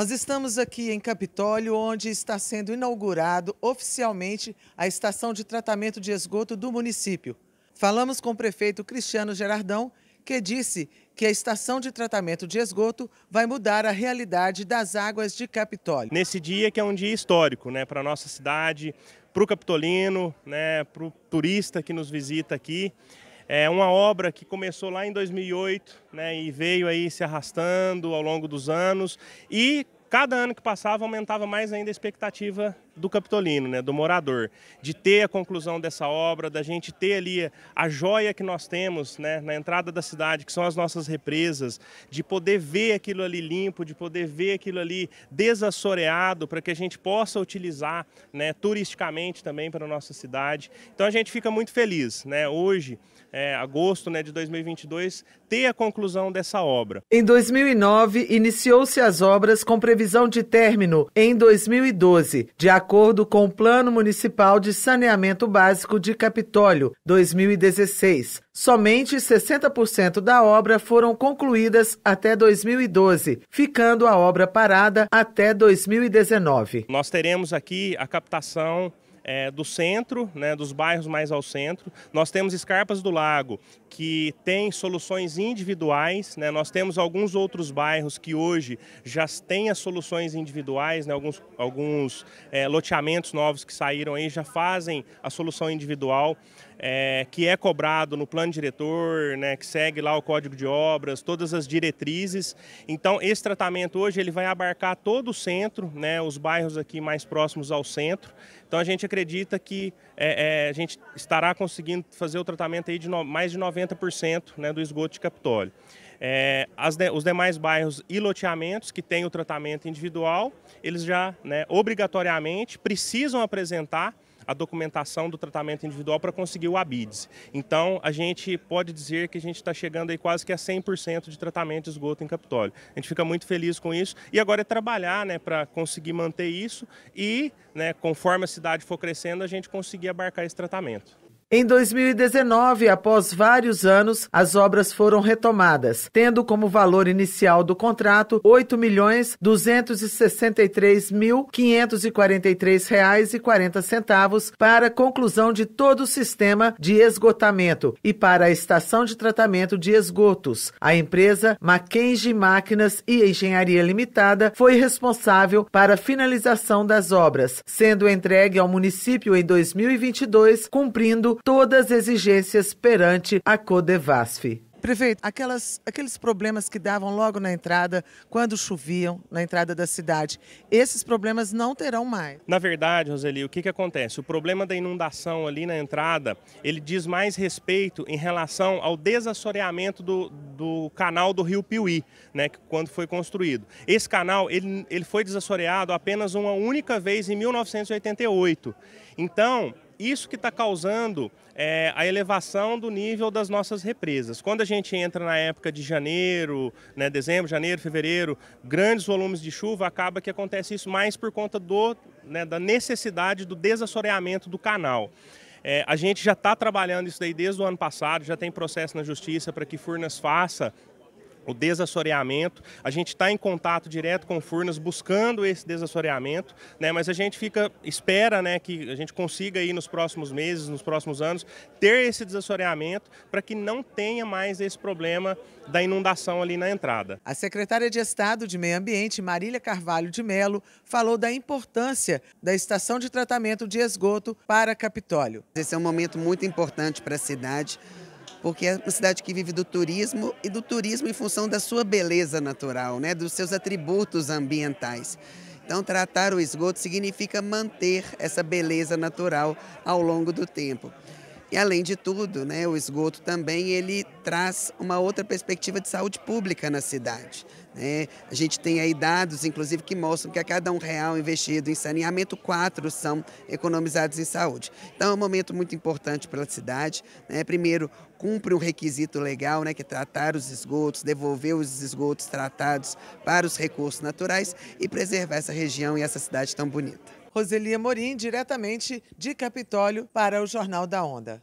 Nós estamos aqui em Capitólio, onde está sendo inaugurado oficialmente a estação de tratamento de esgoto do município. Falamos com o prefeito Cristiano Gerardão, que disse que a estação de tratamento de esgoto vai mudar a realidade das águas de Capitólio. Nesse dia que é um dia histórico né, para a nossa cidade, para o capitolino, né, para o turista que nos visita aqui. É uma obra que começou lá em 2008 né, e veio aí se arrastando ao longo dos anos e cada ano que passava aumentava mais ainda a expectativa do capitolino, né, do morador, de ter a conclusão dessa obra, da gente ter ali a joia que nós temos né, na entrada da cidade, que são as nossas represas, de poder ver aquilo ali limpo, de poder ver aquilo ali desassoreado, para que a gente possa utilizar né, turisticamente também para a nossa cidade. Então a gente fica muito feliz. Né, hoje, é, agosto né, de 2022, ter a conclusão dessa obra. Em 2009, iniciou-se as obras com previsão de término em 2012. De acordo acordo com o Plano Municipal de Saneamento Básico de Capitólio 2016. Somente 60% da obra foram concluídas até 2012, ficando a obra parada até 2019. Nós teremos aqui a captação é, do centro, né, dos bairros mais ao centro. Nós temos Escarpas do Lago, que tem soluções individuais. Né? Nós temos alguns outros bairros que hoje já têm as soluções individuais, né? alguns, alguns é, loteamentos novos que saíram aí já fazem a solução individual, é, que é cobrado no plano diretor, né? que segue lá o código de obras, todas as diretrizes. Então, esse tratamento hoje ele vai abarcar todo o centro, né? os bairros aqui mais próximos ao centro. Então, a gente acredita acredita que é, é, a gente estará conseguindo fazer o tratamento aí de no, mais de 90% né, do esgoto de Capitólio. É, de, os demais bairros e loteamentos que têm o tratamento individual, eles já né, obrigatoriamente precisam apresentar a documentação do tratamento individual para conseguir o ABIDES. Então, a gente pode dizer que a gente está chegando aí quase que a 100% de tratamento de esgoto em Capitólio. A gente fica muito feliz com isso e agora é trabalhar né, para conseguir manter isso e, né, conforme a cidade for crescendo, a gente conseguir abarcar esse tratamento. Em 2019, após vários anos, as obras foram retomadas, tendo como valor inicial do contrato R$ 8.263.543,40 para conclusão de todo o sistema de esgotamento e para a estação de tratamento de esgotos. A empresa Mackenzie Máquinas e Engenharia Limitada foi responsável para a finalização das obras, sendo entregue ao município em 2022, cumprindo todas as exigências perante a Codevasf. Prefeito, aquelas, aqueles problemas que davam logo na entrada, quando choviam na entrada da cidade, esses problemas não terão mais. Na verdade, Roseli, o que, que acontece? O problema da inundação ali na entrada, ele diz mais respeito em relação ao desassoreamento do, do canal do Rio Piuí, né, que quando foi construído. Esse canal, ele, ele foi desassoreado apenas uma única vez em 1988. Então, isso que está causando é, a elevação do nível das nossas represas. Quando a gente entra na época de janeiro, né, dezembro, janeiro, fevereiro, grandes volumes de chuva, acaba que acontece isso mais por conta do, né, da necessidade do desassoreamento do canal. É, a gente já está trabalhando isso daí desde o ano passado, já tem processo na justiça para que Furnas faça o desassoreamento. A gente está em contato direto com Furnas buscando esse desassoreamento, né? mas a gente fica, espera né, que a gente consiga aí nos próximos meses, nos próximos anos, ter esse desassoreamento para que não tenha mais esse problema da inundação ali na entrada. A secretária de Estado de Meio Ambiente, Marília Carvalho de Melo, falou da importância da estação de tratamento de esgoto para Capitólio. Esse é um momento muito importante para a cidade porque é uma cidade que vive do turismo e do turismo em função da sua beleza natural, né, dos seus atributos ambientais. Então, tratar o esgoto significa manter essa beleza natural ao longo do tempo. E além de tudo, né, o esgoto também ele traz uma outra perspectiva de saúde pública na cidade. Né? A gente tem aí dados, inclusive, que mostram que a cada um real investido em saneamento, quatro são economizados em saúde. Então é um momento muito importante para a cidade. Né? Primeiro, cumpre um requisito legal, né, que é tratar os esgotos, devolver os esgotos tratados para os recursos naturais e preservar essa região e essa cidade tão bonita. Roseli Amorim, diretamente de Capitólio, para o Jornal da Onda.